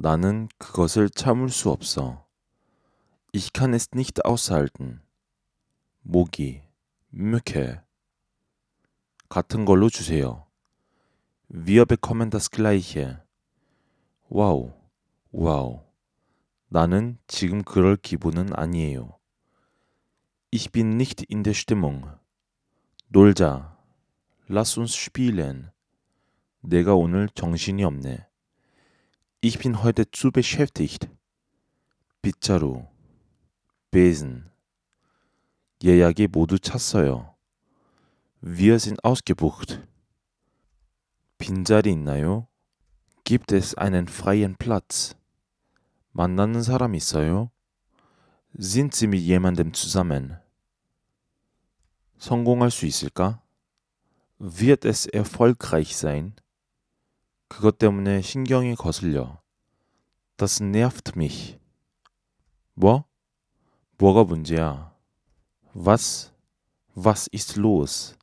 나는 그것을 참을 수 없어. Ich kann es nicht aushalten. 모기, möche. 같은 걸로 주세요. Wir bekommen das gleiche. 와우, 와우. 나는 지금 그럴 기분은 아니에요. Ich bin nicht in der Stimmung. 놀자. Lass uns spielen. 내가 오늘 정신이 없네. Ich bin heute zu beschäftigt. 빗자루, Besen. 예약이 모두 찼어요. Wir sind ausgebucht. 빈자리 있나요? Gibt es einen freien Platz? 만나는 사람 있어요? Sind Sie mit jemandem zusammen? 성공할 수 있을까? Wird es erfolgreich sein? 그것 때문에 신경이 거슬려. Das nervt mich. 뭐? 뭐가 문제야? Was? Was ist los?